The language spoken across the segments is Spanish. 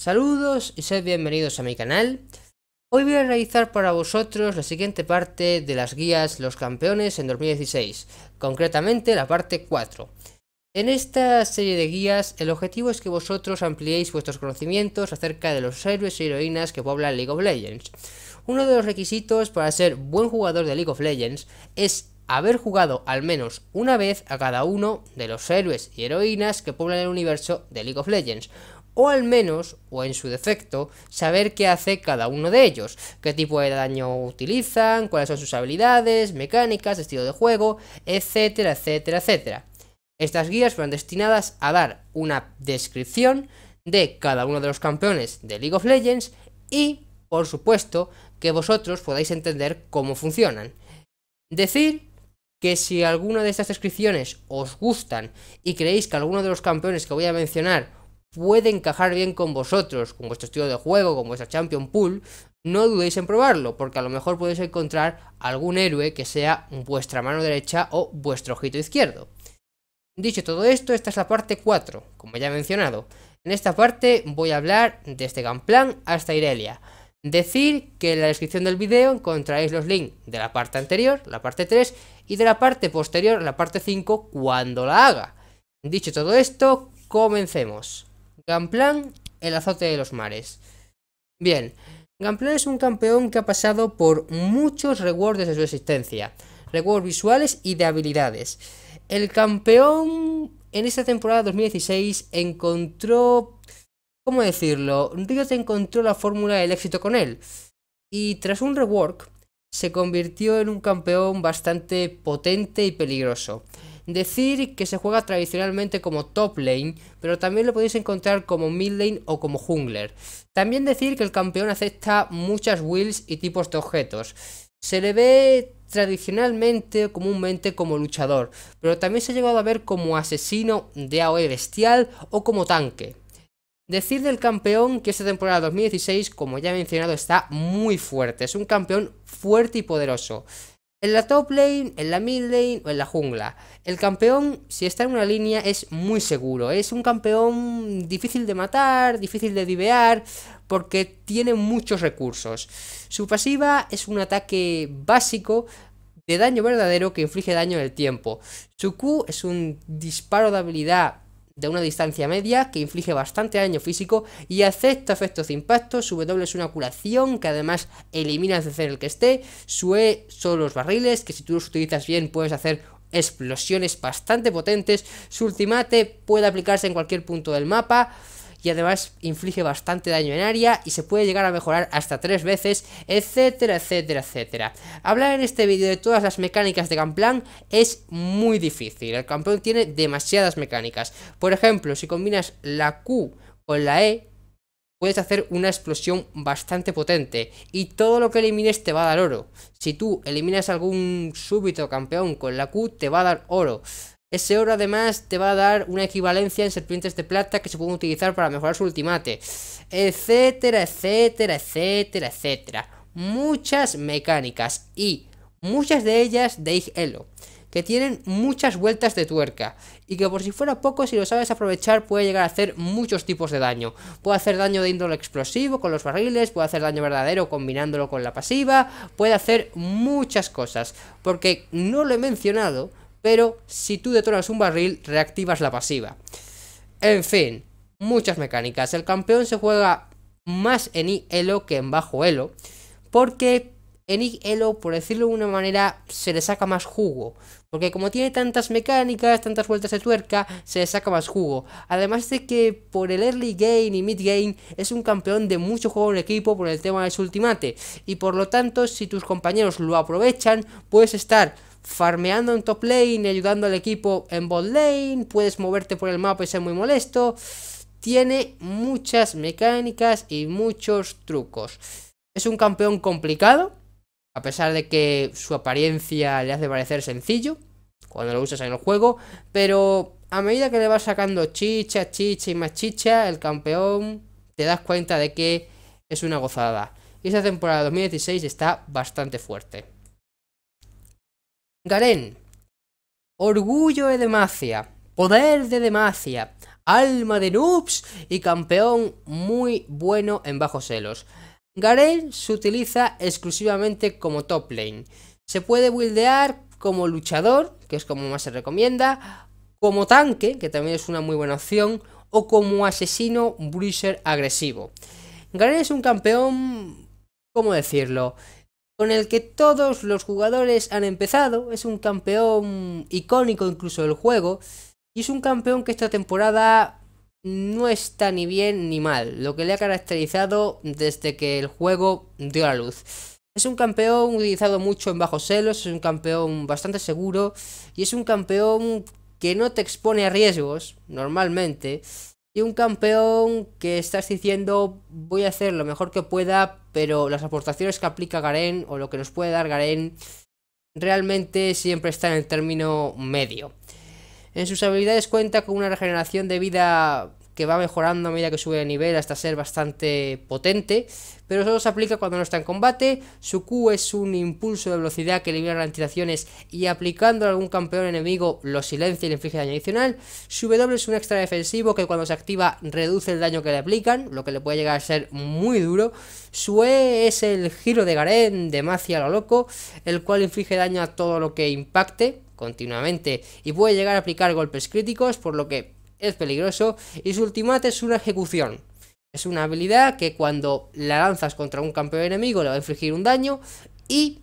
Saludos y sed bienvenidos a mi canal. Hoy voy a realizar para vosotros la siguiente parte de las guías Los Campeones en 2016, concretamente la parte 4. En esta serie de guías el objetivo es que vosotros ampliéis vuestros conocimientos acerca de los héroes y heroínas que pueblan League of Legends. Uno de los requisitos para ser buen jugador de League of Legends es haber jugado al menos una vez a cada uno de los héroes y heroínas que pueblan el universo de League of Legends, o al menos, o en su defecto, saber qué hace cada uno de ellos, qué tipo de daño utilizan, cuáles son sus habilidades, mecánicas, estilo de juego, etcétera, etcétera, etcétera. Estas guías fueron destinadas a dar una descripción de cada uno de los campeones de League of Legends y, por supuesto, que vosotros podáis entender cómo funcionan. Decir que si alguna de estas descripciones os gustan y creéis que alguno de los campeones que voy a mencionar puede encajar bien con vosotros, con vuestro estilo de juego, con vuestra Champion Pool, no dudéis en probarlo, porque a lo mejor podéis encontrar algún héroe que sea vuestra mano derecha o vuestro ojito izquierdo. Dicho todo esto, esta es la parte 4, como ya he mencionado. En esta parte voy a hablar desde este Gamplan hasta Irelia. Decir que en la descripción del video encontraréis los links de la parte anterior, la parte 3, y de la parte posterior, la parte 5, cuando la haga. Dicho todo esto, comencemos. Gamplán, el azote de los mares. Bien, Gamplán es un campeón que ha pasado por muchos rewards de su existencia, rewards visuales y de habilidades. El campeón en esta temporada 2016 encontró, ¿cómo decirlo? Riot encontró la fórmula del éxito con él. Y tras un rework, se convirtió en un campeón bastante potente y peligroso. Decir que se juega tradicionalmente como top lane, pero también lo podéis encontrar como mid lane o como jungler. También decir que el campeón acepta muchas wills y tipos de objetos. Se le ve tradicionalmente o comúnmente como luchador, pero también se ha llegado a ver como asesino de AOE bestial o como tanque. Decir del campeón que esta temporada 2016, como ya he mencionado, está muy fuerte. Es un campeón fuerte y poderoso. En la top lane, en la mid lane o en la jungla. El campeón, si está en una línea, es muy seguro. Es un campeón difícil de matar, difícil de divear, porque tiene muchos recursos. Su pasiva es un ataque básico de daño verdadero que inflige daño en el tiempo. Su Q es un disparo de habilidad de una distancia media que inflige bastante daño físico y acepta efectos de impacto, su W es una curación que además elimina el CC en el que esté, su E son los barriles que si tú los utilizas bien puedes hacer explosiones bastante potentes, su ultimate puede aplicarse en cualquier punto del mapa, y además inflige bastante daño en área y se puede llegar a mejorar hasta tres veces, etcétera, etcétera, etcétera. Hablar en este vídeo de todas las mecánicas de Gamplan es muy difícil, el campeón tiene demasiadas mecánicas. Por ejemplo, si combinas la Q con la E, puedes hacer una explosión bastante potente y todo lo que elimines te va a dar oro. Si tú eliminas algún súbito campeón con la Q, te va a dar oro. Ese oro además te va a dar una equivalencia en serpientes de plata que se pueden utilizar para mejorar su ultimate, etcétera, etcétera, etcétera, etcétera. Muchas mecánicas y muchas de ellas de Helo. que tienen muchas vueltas de tuerca y que por si fuera poco, si lo sabes aprovechar, puede llegar a hacer muchos tipos de daño. Puede hacer daño de índole explosivo con los barriles, puede hacer daño verdadero combinándolo con la pasiva, puede hacer muchas cosas, porque no lo he mencionado pero si tú detonas un barril, reactivas la pasiva. En fin, muchas mecánicas. El campeón se juega más en elo que en bajo elo, porque en elo, por decirlo de una manera, se le saca más jugo. Porque como tiene tantas mecánicas, tantas vueltas de tuerca, se le saca más jugo. Además de que por el early game y mid game es un campeón de mucho juego en equipo por el tema de su ultimate. Y por lo tanto, si tus compañeros lo aprovechan, puedes estar farmeando en top lane, ayudando al equipo en bot lane, puedes moverte por el mapa y ser muy molesto. Tiene muchas mecánicas y muchos trucos. Es un campeón complicado, a pesar de que su apariencia le hace parecer sencillo cuando lo usas en el juego, pero a medida que le vas sacando chicha, chicha y más chicha, el campeón te das cuenta de que es una gozada. Y esa temporada 2016 está bastante fuerte. Garen. Orgullo de Demacia, poder de Demacia, alma de noobs y campeón muy bueno en bajos celos. Garen se utiliza exclusivamente como top lane. Se puede buildear como luchador, que es como más se recomienda, como tanque, que también es una muy buena opción, o como asesino bruiser agresivo. Garen es un campeón, ¿cómo decirlo? con el que todos los jugadores han empezado, es un campeón icónico incluso del juego, y es un campeón que esta temporada no está ni bien ni mal, lo que le ha caracterizado desde que el juego dio la luz. Es un campeón utilizado mucho en bajos celos, es un campeón bastante seguro y es un campeón que no te expone a riesgos normalmente y un campeón que estás diciendo voy a hacer lo mejor que pueda pero las aportaciones que aplica Garen o lo que nos puede dar Garen realmente siempre está en el término medio. En sus habilidades cuenta con una regeneración de vida que va mejorando a medida que sube de nivel hasta ser bastante potente, pero solo se aplica cuando no está en combate. Su Q es un impulso de velocidad que libera ralentizaciones y aplicando a algún campeón enemigo lo silencia y le inflige daño adicional. Su W es un extra defensivo que cuando se activa reduce el daño que le aplican, lo que le puede llegar a ser muy duro. Su E es el giro de Garen, de Macia lo loco, el cual inflige daño a todo lo que impacte continuamente y puede llegar a aplicar golpes críticos, por lo que es peligroso y su ultimate es una ejecución. Es una habilidad que cuando la lanzas contra un campeón enemigo le va a infligir un daño y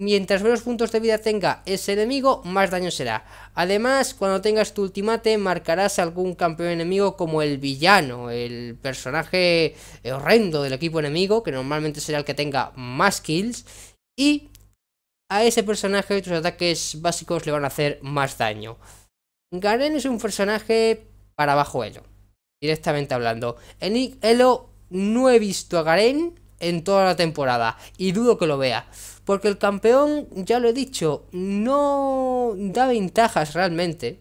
mientras menos puntos de vida tenga ese enemigo, más daño será. Además, cuando tengas tu ultimate marcarás a algún campeón enemigo como el villano, el personaje horrendo del equipo enemigo, que normalmente será el que tenga más kills y a ese personaje tus ataques básicos le van a hacer más daño. Garen es un personaje para abajo elo, directamente hablando. En elo no he visto a Garen en toda la temporada y dudo que lo vea, porque el campeón, ya lo he dicho, no da ventajas realmente.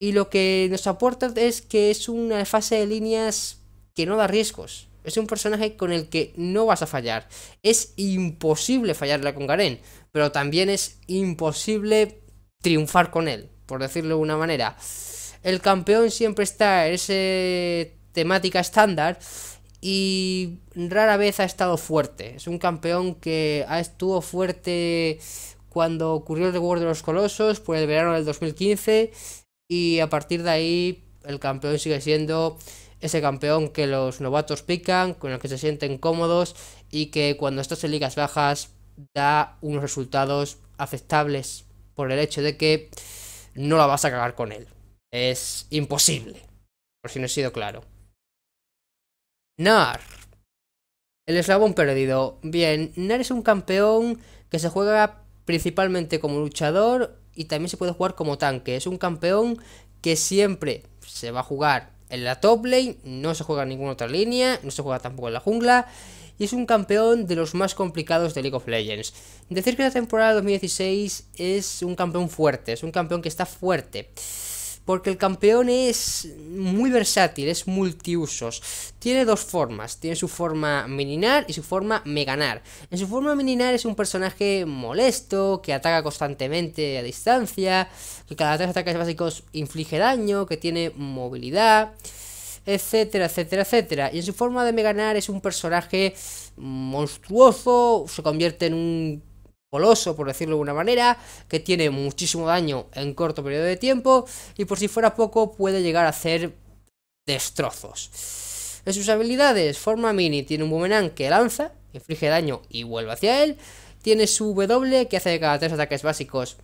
Y lo que nos aporta es que es una fase de líneas que no da riesgos. Es un personaje con el que no vas a fallar. Es imposible fallarle con Garen, pero también es imposible triunfar con él por decirlo de una manera. El campeón siempre está en esa temática estándar y rara vez ha estado fuerte. Es un campeón que estuvo fuerte cuando ocurrió el recuerdo de los Colosos por el verano del 2015 y a partir de ahí el campeón sigue siendo ese campeón que los novatos pican, con el que se sienten cómodos y que cuando estás en ligas bajas da unos resultados aceptables por el hecho de que no la vas a cagar con él. Es imposible. Por si no he sido claro. Nar. El eslabón perdido. Bien, Nar es un campeón que se juega principalmente como luchador y también se puede jugar como tanque. Es un campeón que siempre se va a jugar en la top lane, no se juega en ninguna otra línea, no se juega tampoco en la jungla y es un campeón de los más complicados de League of Legends. Decir que la temporada 2016 es un campeón fuerte, es un campeón que está fuerte porque el campeón es muy versátil, es multiusos. Tiene dos formas, tiene su forma mininar y su forma meganar. En su forma mininar es un personaje molesto, que ataca constantemente a distancia, que cada tres ataques básicos inflige daño, que tiene movilidad, etcétera, etcétera, etcétera. Y en su forma de Meganar es un personaje monstruoso, se convierte en un coloso, por decirlo de una manera, que tiene muchísimo daño en corto periodo de tiempo y por si fuera poco puede llegar a hacer destrozos. En sus habilidades, forma mini, tiene un boomerang que lanza, inflige daño y vuelve hacia él. Tiene su W que hace de cada tres ataques básicos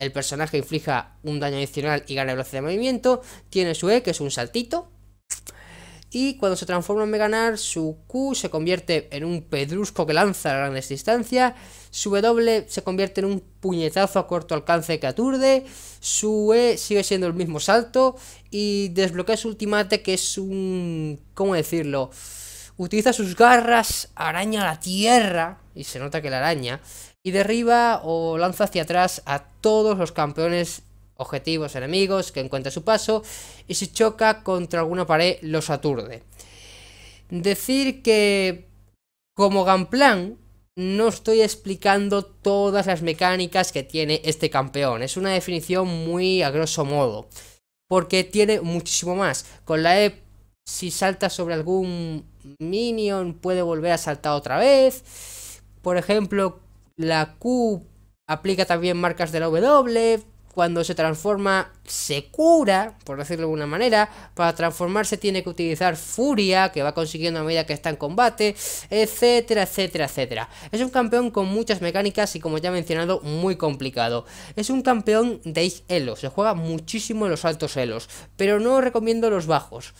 el personaje inflija un daño adicional y gana velocidad de movimiento. Tiene su E que es un saltito y cuando se transforma en Meganar, su Q se convierte en un pedrusco que lanza a grandes distancias. Su W se convierte en un puñetazo a corto alcance que aturde. Su E sigue siendo el mismo salto. Y desbloquea su ultimate, que es un. ¿Cómo decirlo? Utiliza sus garras, araña la tierra. Y se nota que la araña. Y derriba o lanza hacia atrás a todos los campeones objetivos enemigos que encuentra su paso y si choca contra alguna pared los aturde. Decir que como Gamplan no estoy explicando todas las mecánicas que tiene este campeón, es una definición muy a grosso modo, porque tiene muchísimo más. Con la E, si salta sobre algún minion, puede volver a saltar otra vez. Por ejemplo, la Q aplica también marcas de la W, cuando se transforma se cura, por decirlo de alguna manera. Para transformarse tiene que utilizar furia, que va consiguiendo a medida que está en combate, etcétera, etcétera, etcétera. Es un campeón con muchas mecánicas y como ya he mencionado, muy complicado. Es un campeón de Elo, se juega muchísimo en los altos elos, pero no recomiendo los bajos.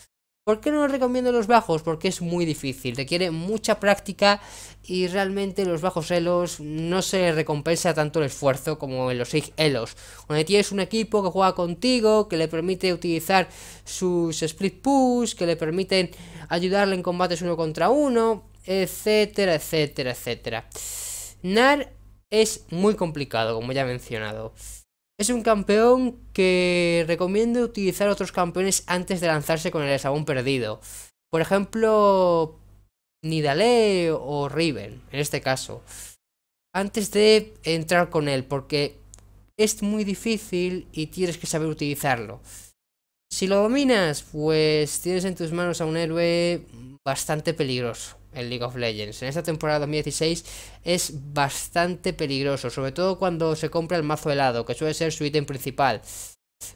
¿Por qué no recomiendo los bajos? Porque es muy difícil, requiere mucha práctica y realmente los bajos elos no se recompensa tanto el esfuerzo como en los 6 elos. Cuando tienes un equipo que juega contigo, que le permite utilizar sus split push, que le permiten ayudarle en combates uno contra uno, etcétera, etcétera, etcétera. NAR es muy complicado, como ya he mencionado. Es un campeón que recomiendo utilizar otros campeones antes de lanzarse con el eslabón perdido. Por ejemplo, Nidalee o Riven, en este caso. Antes de entrar con él, porque es muy difícil y tienes que saber utilizarlo. Si lo dominas, pues tienes en tus manos a un héroe bastante peligroso en League of Legends. En esta temporada 2016 es bastante peligroso, sobre todo cuando se compra el mazo helado, que suele ser su ítem principal.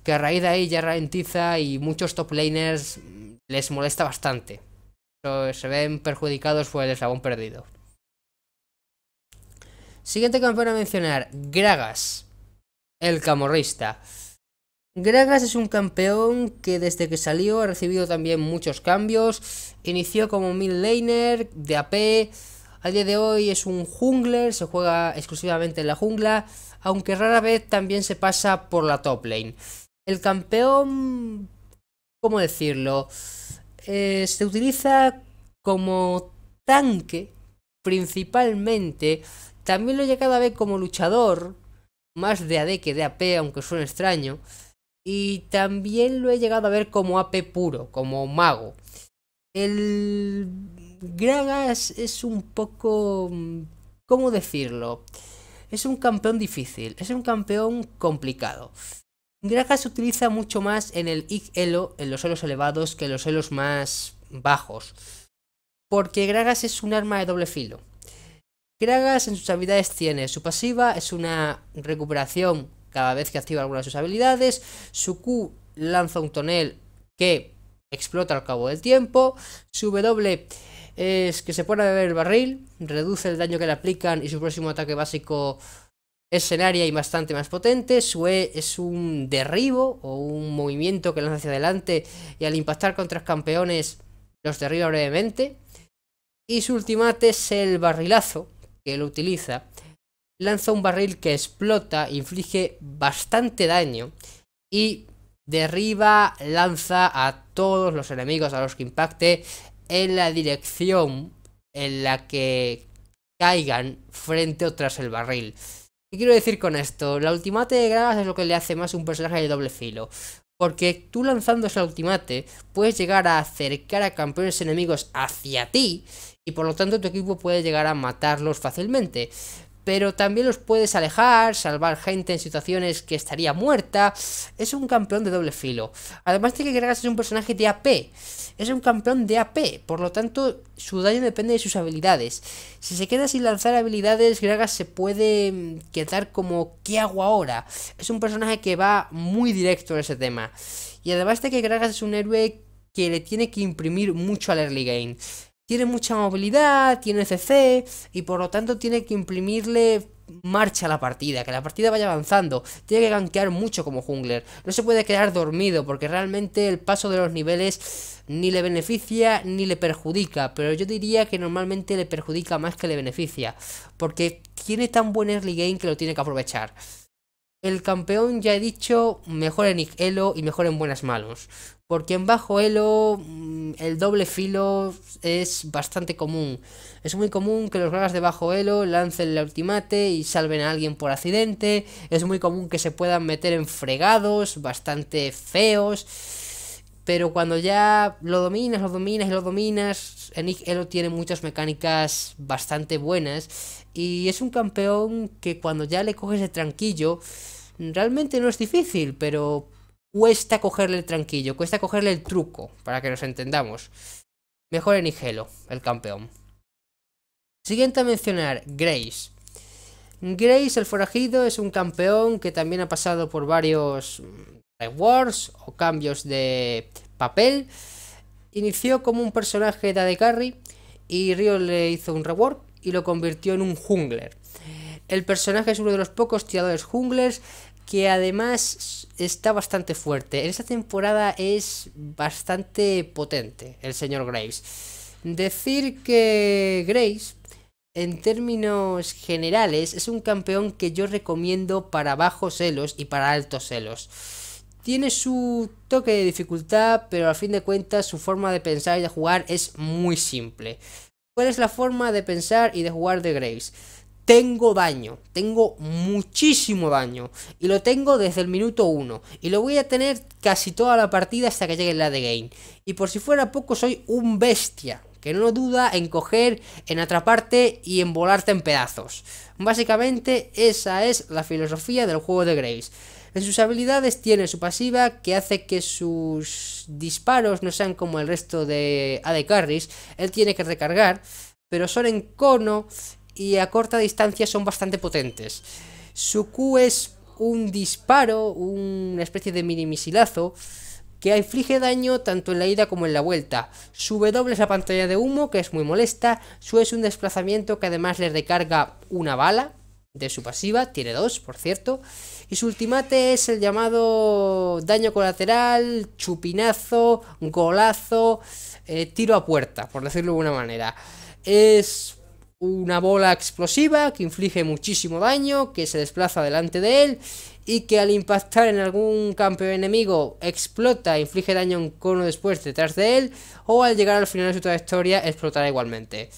Que a raíz de ahí ya ralentiza y muchos top laners les molesta bastante. se ven perjudicados por el eslabón perdido. Siguiente campeón a mencionar, Gragas, el camorrista. Gragas es un campeón que desde que salió ha recibido también muchos cambios. Inició como mid laner, de AP. A día de hoy es un jungler, se juega exclusivamente en la jungla, aunque rara vez también se pasa por la top lane. El campeón, ¿cómo decirlo? Eh, se utiliza como tanque principalmente. También lo he llegado a ver como luchador, más de AD que de AP, aunque suene extraño. Y también lo he llegado a ver como AP puro, como mago. El Gragas es un poco... Mm, ¿Cómo decirlo? Es un campeón difícil, es un campeón complicado. Gragas se utiliza mucho más en el IG Elo, en los elos elevados, que en los elos más bajos. Porque Gragas es un arma de doble filo. Gragas en sus habilidades tiene su pasiva, es una recuperación cada vez que activa alguna de sus habilidades. Su Q lanza un tonel que explota al cabo del tiempo. Su W es que se pone a beber el barril, reduce el daño que le aplican y su próximo ataque básico es área y bastante más potente. Su E es un derribo o un movimiento que lanza hacia adelante y al impactar contra campeones los derriba brevemente. Y su ultimate es el barrilazo que lo utiliza lanza un barril que explota, inflige bastante daño y derriba, lanza a todos los enemigos a los que impacte en la dirección en la que caigan frente o tras el barril. ¿Qué quiero decir con esto? La ultimate de gragas es lo que le hace más un personaje de doble filo. Porque tú lanzando esa ultimate puedes llegar a acercar a campeones enemigos hacia ti y por lo tanto tu equipo puede llegar a matarlos fácilmente pero también los puedes alejar, salvar gente en situaciones que estaría muerta. Es un campeón de doble filo. Además de que Gragas es un personaje de AP. Es un campeón de AP, por lo tanto su daño depende de sus habilidades. Si se queda sin lanzar habilidades, Gragas se puede mm, quedar como ¿qué hago ahora? Es un personaje que va muy directo en ese tema. Y además de que Gragas es un héroe que le tiene que imprimir mucho al early game tiene mucha movilidad, tiene CC y por lo tanto tiene que imprimirle marcha a la partida, que la partida vaya avanzando, tiene que ganquear mucho como jungler, no se puede quedar dormido porque realmente el paso de los niveles ni le beneficia ni le perjudica, pero yo diría que normalmente le perjudica más que le beneficia, porque tiene tan buen early game que lo tiene que aprovechar. El campeón, ya he dicho, mejor en Elo y mejor en buenas manos porque en bajo elo mm, el doble filo es bastante común. Es muy común que los dragas de bajo elo lancen el ultimate y salven a alguien por accidente. Es muy común que se puedan meter en fregados bastante feos. Pero cuando ya lo dominas, lo dominas y lo dominas, Enig Elo tiene muchas mecánicas bastante buenas. Y es un campeón que cuando ya le coges de tranquillo, mm, realmente no es difícil, pero cuesta cogerle el tranquillo, cuesta cogerle el truco, para que nos entendamos. Mejor en Higelo, el campeón. Siguiente a mencionar, Grace. Grace, el forajido, es un campeón que también ha pasado por varios mm, rewards o cambios de papel. Inició como un personaje de AD y Ryo le hizo un reward y lo convirtió en un jungler. El personaje es uno de los pocos tiradores junglers que además está bastante fuerte. En esta temporada es bastante potente el señor Graves. Decir que Graves, en términos generales, es un campeón que yo recomiendo para bajos celos y para altos celos. Tiene su toque de dificultad, pero al fin de cuentas su forma de pensar y de jugar es muy simple. ¿Cuál es la forma de pensar y de jugar de Graves? tengo daño, tengo muchísimo daño y lo tengo desde el minuto 1 y lo voy a tener casi toda la partida hasta que llegue la de game. Y por si fuera poco soy un bestia que no duda en coger, en atraparte y en volarte en pedazos. Básicamente esa es la filosofía del juego de Graves. En sus habilidades tiene su pasiva que hace que sus disparos no sean como el resto de AD carries, él tiene que recargar, pero son en cono y a corta distancia son bastante potentes. Su Q es un disparo, una especie de mini misilazo que inflige daño tanto en la ida como en la vuelta. Su W es la pantalla de humo, que es muy molesta. Su e es un desplazamiento que además le recarga una bala de su pasiva, tiene dos, por cierto. Y su ultimate es el llamado daño colateral, chupinazo, golazo, eh, tiro a puerta, por decirlo de una manera. Es una bola explosiva que inflige muchísimo daño, que se desplaza delante de él y que al impactar en algún campeón enemigo explota e inflige daño en un cono después detrás de él o al llegar al final de su trayectoria explotará igualmente.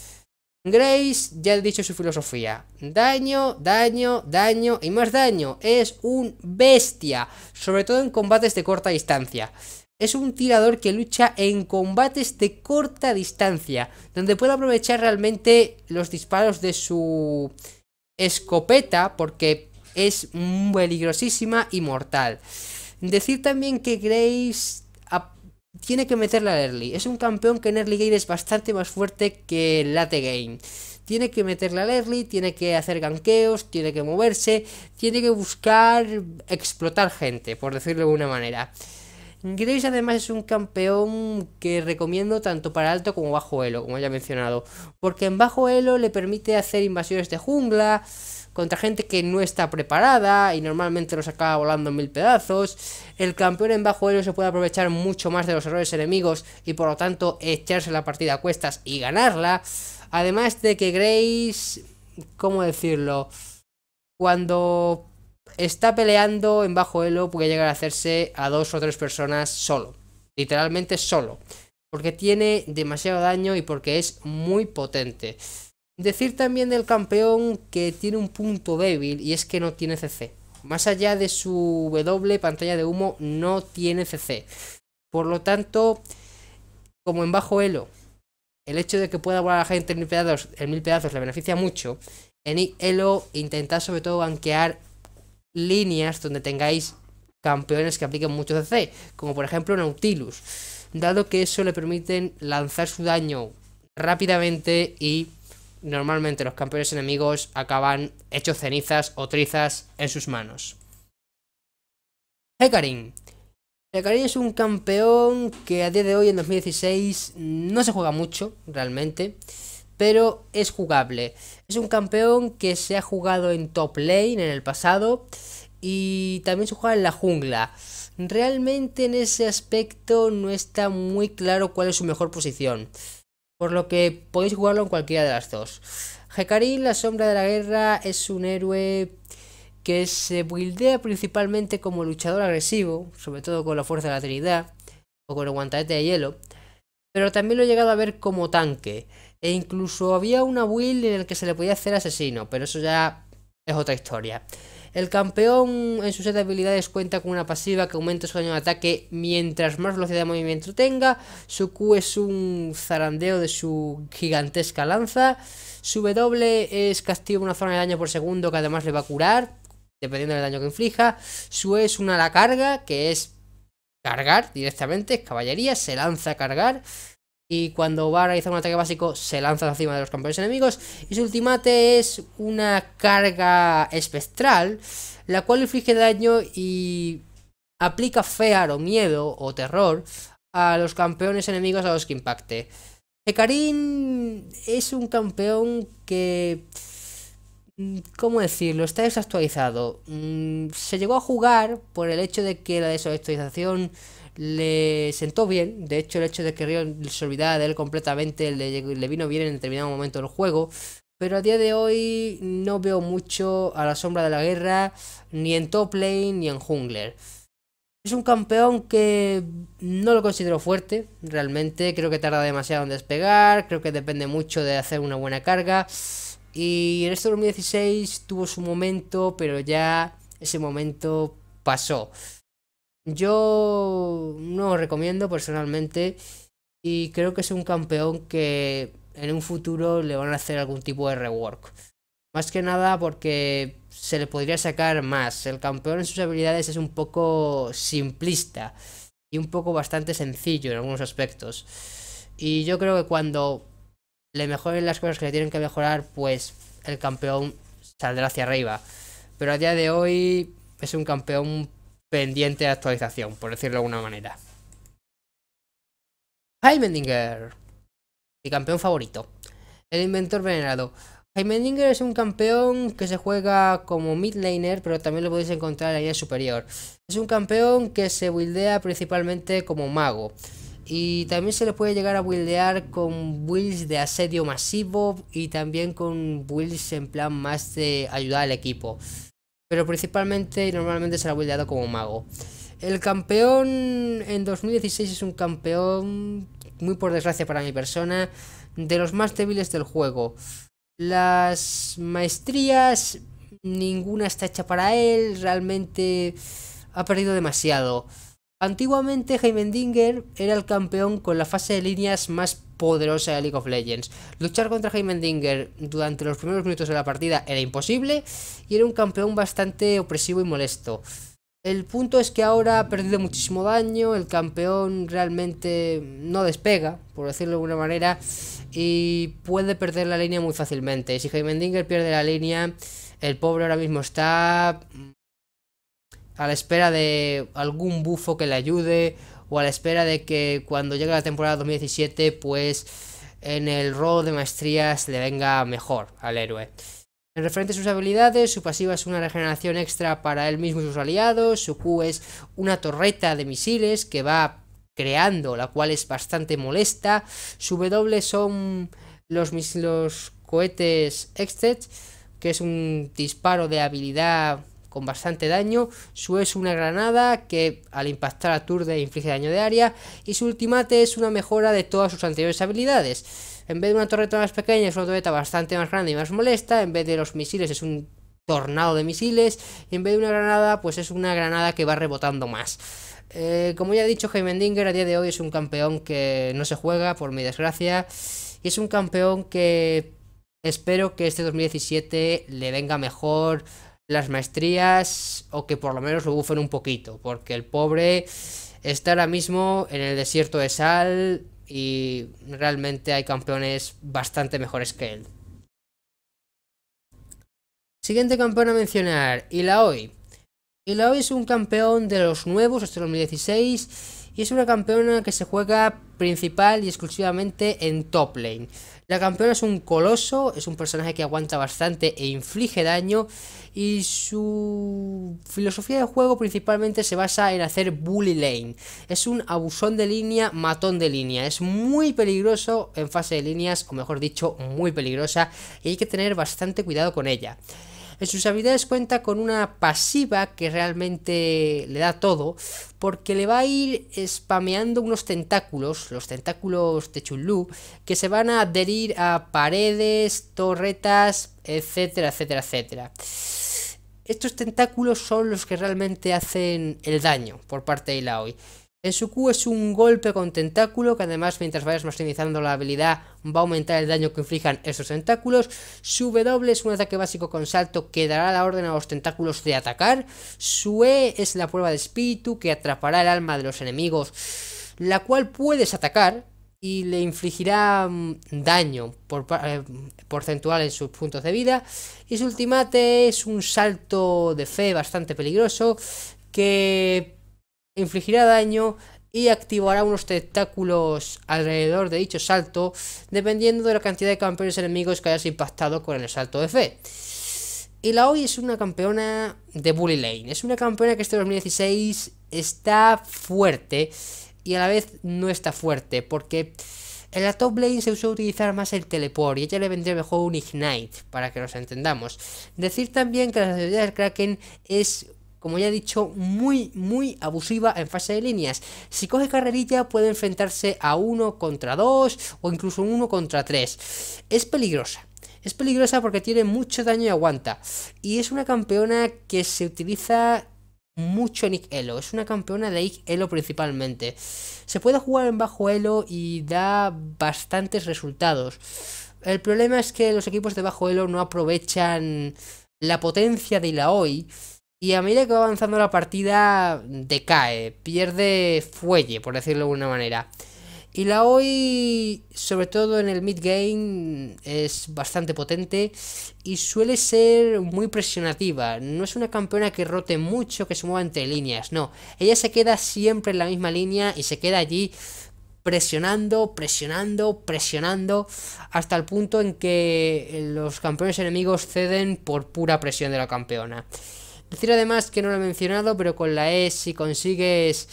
Grace ya ha dicho su filosofía. Daño, daño, daño y más daño. Es un bestia, sobre todo en combates de corta distancia es un tirador que lucha en combates de corta distancia, donde puede aprovechar realmente los disparos de su escopeta, porque es peligrosísima y mortal. Decir también que Grace tiene que meterla a early. Es un campeón que en early game es bastante más fuerte que late game. Tiene que meterla a early, tiene que hacer ganqueos, tiene que moverse, tiene que buscar explotar gente, por decirlo de una manera. Grace además es un campeón que recomiendo tanto para alto como bajo elo, como ya he mencionado, porque en bajo elo le permite hacer invasiones de jungla contra gente que no está preparada y normalmente los acaba volando en mil pedazos. El campeón en bajo elo se puede aprovechar mucho más de los errores enemigos y por lo tanto echarse la partida a cuestas y ganarla. Además de que Grace, ¿cómo decirlo? Cuando está peleando en bajo elo, puede llegar a hacerse a dos o tres personas solo. Literalmente solo. Porque tiene demasiado daño y porque es muy potente. Decir también del campeón que tiene un punto débil y es que no tiene CC. Más allá de su W pantalla de humo, no tiene CC. Por lo tanto, como en bajo elo, el hecho de que pueda volar a la gente en mil pedazos, en mil pedazos le beneficia mucho. En elo intenta sobre todo banquear líneas donde tengáis campeones que apliquen mucho CC, como por ejemplo Nautilus, dado que eso le permiten lanzar su daño rápidamente y normalmente los campeones enemigos acaban hechos cenizas o trizas en sus manos. Hecarim. Hecarim es un campeón que a día de hoy, en 2016, no se juega mucho realmente pero es jugable. Es un campeón que se ha jugado en top lane en el pasado y también se juega en la jungla. Realmente en ese aspecto no está muy claro cuál es su mejor posición, por lo que podéis jugarlo en cualquiera de las dos. Hecarim, la sombra de la guerra, es un héroe que se buildea principalmente como luchador agresivo, sobre todo con la fuerza de la trinidad o con el guantelete de hielo, pero también lo he llegado a ver como tanque. E incluso había una build en el que se le podía hacer asesino, pero eso ya es otra historia. El campeón en sus set de habilidades cuenta con una pasiva que aumenta su daño de ataque mientras más velocidad de movimiento tenga. Su Q es un zarandeo de su gigantesca lanza. Su W es castigo una zona de daño por segundo que además le va a curar, dependiendo del daño que inflija. Su E es una la carga, que es cargar directamente, es caballería, se lanza a cargar y cuando va a un ataque básico se lanza encima de los campeones enemigos y su ultimate es una carga espectral la cual inflige daño y aplica fear o miedo o terror a los campeones enemigos a los que impacte. Ekarin es un campeón que... ¿Cómo decirlo? Está desactualizado. Mm, se llegó a jugar por el hecho de que la desactualización le sentó bien. De hecho, el hecho de que río se olvidara de él completamente le, le, vino bien en determinado momento del juego. Pero a día de hoy no veo mucho a la sombra de la guerra, ni en top lane ni en jungler. Es un campeón que no lo considero fuerte, realmente. Creo que tarda demasiado en despegar, creo que depende mucho de hacer una buena carga. Y en este 2016 tuvo su momento, pero ya ese momento pasó. Yo no lo recomiendo personalmente y creo que es un campeón que en un futuro le van a hacer algún tipo de rework. Más que nada porque se le podría sacar más. El campeón en sus habilidades es un poco simplista y un poco bastante sencillo en algunos aspectos. Y yo creo que cuando le mejoren las cosas que le tienen que mejorar, pues el campeón saldrá hacia arriba. Pero a día de hoy es un campeón pendiente de actualización, por decirlo de alguna manera. Heimendinger, mi campeón favorito, el inventor venerado. Heimendinger es un campeón que se juega como mid laner, pero también lo podéis encontrar en la superior. Es un campeón que se buildea principalmente como mago. Y también se le puede llegar a buildear con builds de asedio masivo y también con builds en plan más de ayudar al equipo pero principalmente y normalmente se ha buildeado como mago. El campeón en 2016 es un campeón, muy por desgracia para mi persona, de los más débiles del juego. Las maestrías, ninguna está hecha para él, realmente ha perdido demasiado. Antiguamente Heimendinger era el campeón con la fase de líneas más poderosa de League of Legends. Luchar contra Heimendinger durante los primeros minutos de la partida era imposible y era un campeón bastante opresivo y molesto. El punto es que ahora ha perdido muchísimo daño, el campeón realmente no despega, por decirlo de alguna manera, y puede perder la línea muy fácilmente. Si Heimendinger pierde la línea, el pobre ahora mismo está a la espera de algún bufo que le ayude o a la espera de que cuando llegue la temporada 2017 pues en el rol de maestrías le venga mejor al héroe. En referente a sus habilidades, su pasiva es una regeneración extra para él mismo y sus aliados, su Q es una torreta de misiles que va creando, la cual es bastante molesta, su W son los, los cohetes Extech que es un disparo de habilidad con bastante daño. Su es una granada que al impactar a turde... inflige daño de área. Y su ultimate es una mejora de todas sus anteriores habilidades. En vez de una torreta más pequeña, es una torreta bastante más grande y más molesta. En vez de los misiles, es un tornado de misiles. Y en vez de una granada, pues es una granada que va rebotando más. Eh, como ya he dicho, Heimendinger a día de hoy es un campeón que no se juega, por mi desgracia. Y es un campeón que espero que este 2017 le venga mejor las maestrías o que por lo menos lo bufen un poquito, porque el pobre está ahora mismo en el desierto de sal y realmente hay campeones bastante mejores que él. Siguiente campeón a mencionar, Ilaoi. Ilaoi es un campeón de los nuevos este 2016 y es una campeona que se juega principal y exclusivamente en top lane. La campeona es un coloso, es un personaje que aguanta bastante e inflige daño y su filosofía de juego principalmente se basa en hacer bully lane. Es un abusón de línea, matón de línea. Es muy peligroso en fase de líneas, o mejor dicho, muy peligrosa y hay que tener bastante cuidado con ella. En sus habilidades cuenta con una pasiva que realmente le da todo, porque le va a ir spameando unos tentáculos, los tentáculos de Chulú, que se van a adherir a paredes, torretas, etcétera, etcétera, etcétera. Estos tentáculos son los que realmente hacen el daño por parte de Ilaoi. En su Q es un golpe con tentáculo que además mientras vayas maximizando la habilidad va a aumentar el daño que inflijan esos tentáculos. Su W es un ataque básico con salto que dará la orden a los tentáculos de atacar. Su E es la prueba de espíritu que atrapará el alma de los enemigos, la cual puedes atacar, y le infligirá mm, daño por, eh, porcentual en sus puntos de vida. Y su ultimate es un salto de fe bastante peligroso que infligirá daño y activará unos tentáculos alrededor de dicho salto, dependiendo de la cantidad de campeones enemigos que hayas impactado con el salto de fe. Y la hoy es una campeona de Bully Lane, es una campeona que este 2016 está fuerte y a la vez no está fuerte, porque en la top lane se usó utilizar más el teleport y ella le vendría mejor un ignite, para que nos entendamos. Decir también que la seguridad del Kraken es como ya he dicho, muy, muy abusiva en fase de líneas. Si coge carrerilla puede enfrentarse a uno contra dos o incluso uno contra tres. Es peligrosa. Es peligrosa porque tiene mucho daño y aguanta. Y es una campeona que se utiliza mucho Nick Elo. Es una campeona de Nick Elo principalmente. Se puede jugar en bajo Elo y da bastantes resultados. El problema es que los equipos de bajo Elo no aprovechan la potencia de Ilaoi. Y a medida que va avanzando la partida, decae, pierde fuelle, por decirlo de alguna manera. Y la OI, sobre todo en el mid-game, es bastante potente y suele ser muy presionativa. No es una campeona que rote mucho, que se mueva entre líneas, no. Ella se queda siempre en la misma línea y se queda allí presionando, presionando, presionando, hasta el punto en que los campeones enemigos ceden por pura presión de la campeona. Decir además que no lo he mencionado, pero con la E si consigues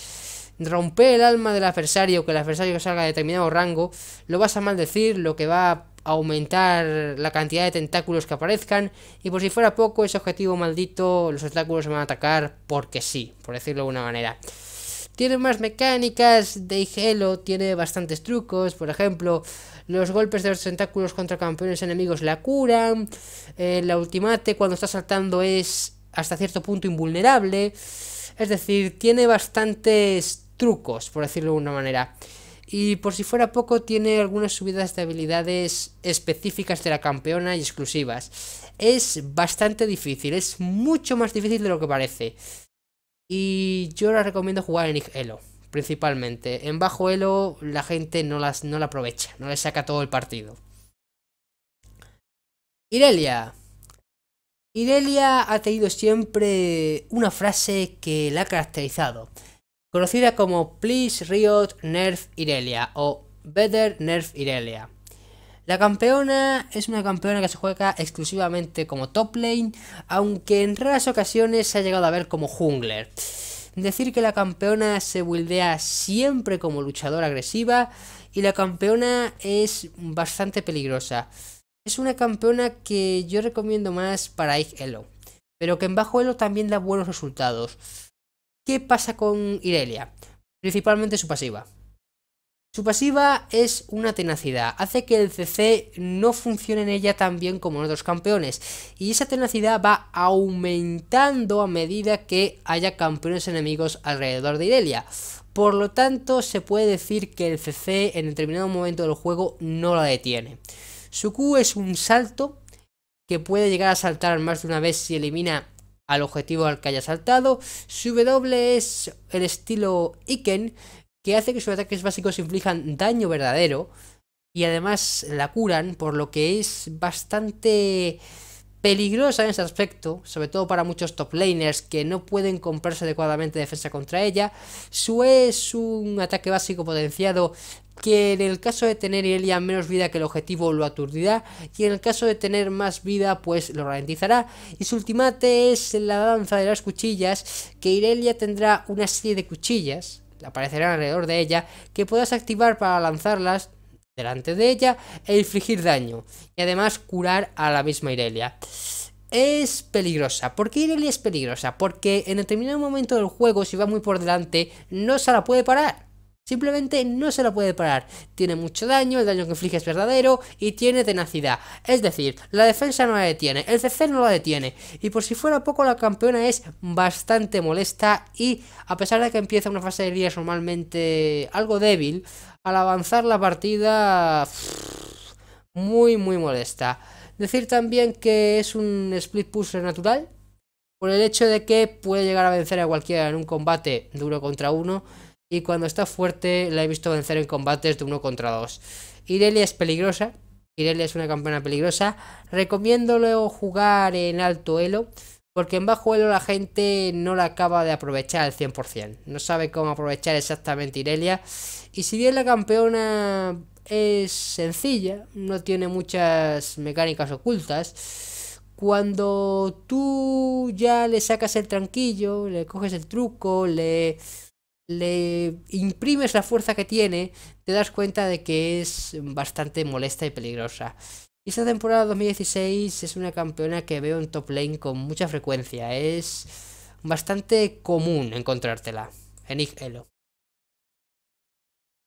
romper el alma del adversario, que el adversario salga de determinado rango, lo vas a maldecir, lo que va a aumentar la cantidad de tentáculos que aparezcan, y por si fuera poco, ese objetivo maldito, los tentáculos se van a atacar porque sí, por decirlo de una manera. Tiene más mecánicas de hielo, tiene bastantes trucos, por ejemplo, los golpes de los tentáculos contra campeones enemigos la curan, eh, la ultimate cuando está saltando es hasta cierto punto invulnerable, es decir, tiene bastantes trucos, por decirlo de una manera. Y por si fuera poco, tiene algunas subidas de habilidades específicas de la campeona y exclusivas. Es bastante difícil, es mucho más difícil de lo que parece. Y yo la recomiendo jugar en Elo, principalmente. En bajo Elo la gente no, no la aprovecha, no le saca todo el partido. Irelia, Irelia ha tenido siempre una frase que la ha caracterizado, conocida como Please Riot Nerf Irelia o Better Nerf Irelia. La campeona es una campeona que se juega exclusivamente como top lane, aunque en raras ocasiones se ha llegado a ver como jungler. Decir que la campeona se buildea siempre como luchadora agresiva y la campeona es bastante peligrosa es una campeona que yo recomiendo más para Ike Elo, pero que en bajo Elo también da buenos resultados. ¿Qué pasa con Irelia? Principalmente su pasiva. Su pasiva es una tenacidad, hace que el CC no funcione en ella tan bien como en otros campeones, y esa tenacidad va aumentando a medida que haya campeones enemigos alrededor de Irelia. Por lo tanto, se puede decir que el CC en determinado momento del juego no la detiene. Su Q es un salto que puede llegar a saltar más de una vez si elimina al objetivo al que haya saltado. Su W es el estilo Iken, que hace que sus ataques básicos inflijan daño verdadero y además la curan, por lo que es bastante peligrosa en ese aspecto, sobre todo para muchos top laners que no pueden comprarse adecuadamente defensa contra ella. Su E es un ataque básico potenciado que en el caso de tener Irelia menos vida que el objetivo lo aturdirá y en el caso de tener más vida pues lo ralentizará y su ultimate es la danza de las cuchillas que Irelia tendrá una serie de cuchillas aparecerán alrededor de ella que puedas activar para lanzarlas delante de ella e infligir daño y además curar a la misma Irelia es peligrosa. ¿Por qué Irelia es peligrosa? Porque en determinado momento del juego, si va muy por delante, no se la puede parar. Simplemente no se la puede parar. Tiene mucho daño, el daño que inflige es verdadero y tiene tenacidad. Es decir, la defensa no la detiene, el CC no la detiene. Y por si fuera poco, la campeona es bastante molesta y a pesar de que empieza una fase de heridas normalmente algo débil, al avanzar la partida... Muy, muy molesta. Decir también que es un split pusher natural. Por el hecho de que puede llegar a vencer a cualquiera en un combate duro contra uno y cuando está fuerte la he visto vencer en combates de uno contra dos. Irelia es peligrosa, Irelia es una campeona peligrosa. Recomiendo luego jugar en alto elo, porque en bajo elo la gente no la acaba de aprovechar al 100%. No sabe cómo aprovechar exactamente Irelia. Y si bien la campeona es sencilla, no tiene muchas mecánicas ocultas. Cuando tú ya le sacas el tranquillo, le coges el truco, le le imprimes la fuerza que tiene, te das cuenta de que es bastante molesta y peligrosa. Y esta temporada 2016 es una campeona que veo en top lane con mucha frecuencia. Es bastante común encontrártela en Elo.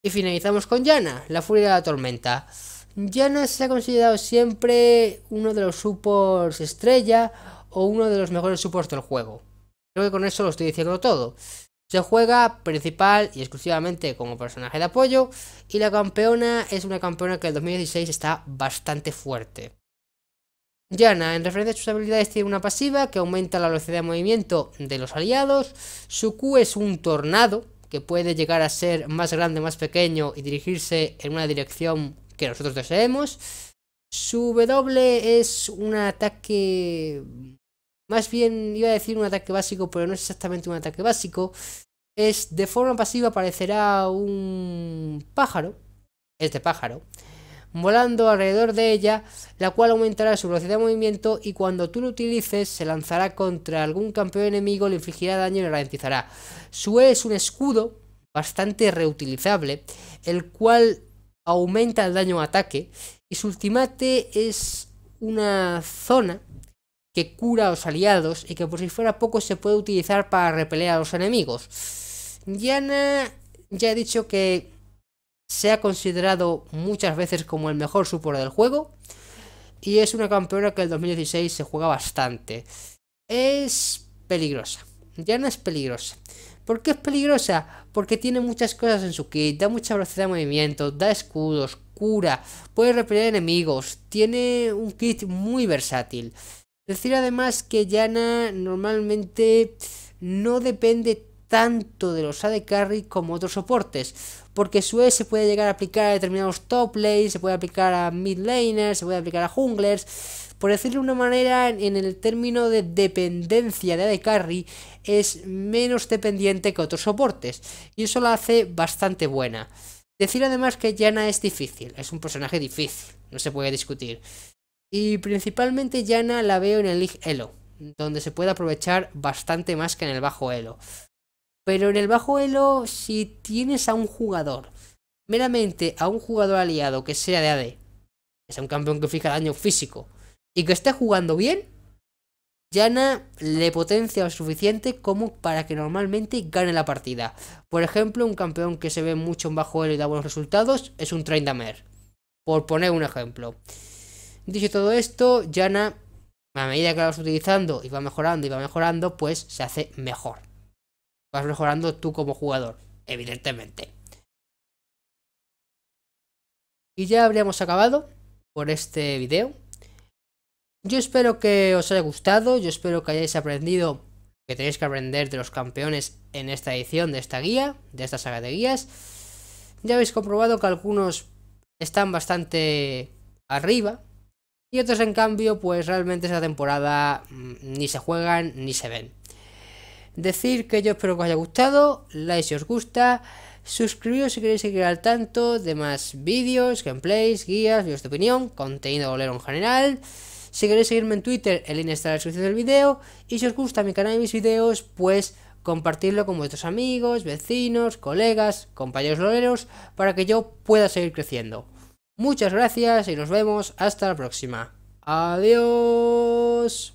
Y finalizamos con Yana, la furia de la tormenta. Yana se ha considerado siempre uno de los supports estrella o uno de los mejores supports del juego. Creo que con eso lo estoy diciendo todo. Se juega principal y exclusivamente como personaje de apoyo y la campeona es una campeona que en el 2016 está bastante fuerte. Yana, en referencia a sus habilidades, tiene una pasiva que aumenta la velocidad de movimiento de los aliados. Su Q es un tornado que puede llegar a ser más grande, más pequeño y dirigirse en una dirección que nosotros deseemos. Su W es un ataque más bien iba a decir un ataque básico, pero no es exactamente un ataque básico. Es de forma pasiva aparecerá un pájaro, este pájaro, volando alrededor de ella, la cual aumentará su velocidad de movimiento y cuando tú lo utilices se lanzará contra algún campeón enemigo, le infligirá daño y lo ralentizará. Su E es un escudo bastante reutilizable, el cual aumenta el daño a ataque y su ultimate es una zona que cura a los aliados y que por si fuera poco se puede utilizar para repeler a los enemigos. Yana ya he dicho que se ha considerado muchas veces como el mejor support del juego y es una campeona que en 2016 se juega bastante. Es peligrosa. Yana es peligrosa. ¿Por qué es peligrosa? Porque tiene muchas cosas en su kit, da mucha velocidad de movimiento, da escudos, cura, puede repeler enemigos, tiene un kit muy versátil. Decir además que Yana normalmente no depende tanto de los AD Carry como otros soportes, porque su E se puede llegar a aplicar a determinados top lanes, se puede aplicar a mid laners, se puede aplicar a junglers. Por decirlo de una manera, en el término de dependencia de AD Carry es menos dependiente que otros soportes, y eso la hace bastante buena. Decir además que Yana es difícil, es un personaje difícil, no se puede discutir. Y principalmente Yana la veo en el League Elo, donde se puede aprovechar bastante más que en el bajo Elo. Pero en el bajo Elo, si tienes a un jugador, meramente a un jugador aliado que sea de AD, que sea un campeón que fija daño físico, y que esté jugando bien, Yana le potencia lo suficiente como para que normalmente gane la partida. Por ejemplo, un campeón que se ve mucho en bajo Elo y da buenos resultados es un Damer. por poner un ejemplo. Dicho todo esto, Yana, a medida que la vas utilizando y va mejorando y va mejorando, pues se hace mejor. Vas mejorando tú como jugador, evidentemente. Y ya habríamos acabado por este video. Yo espero que os haya gustado, yo espero que hayáis aprendido que tenéis que aprender de los campeones en esta edición de esta guía, de esta saga de guías. Ya habéis comprobado que algunos están bastante arriba, y otros, en cambio, pues realmente esa temporada mm, ni se juegan ni se ven. Decir que yo espero que os haya gustado, like si os gusta, suscribiros si queréis seguir al tanto de más vídeos, gameplays, guías, vídeos de opinión, contenido bolero en general. Si queréis seguirme en Twitter, el link está en la descripción del vídeo, Y si os gusta mi canal y mis vídeos, pues compartirlo con vuestros amigos, vecinos, colegas, compañeros LoLeros, para que yo pueda seguir creciendo. Muchas gracias y nos vemos hasta la próxima. Adiós.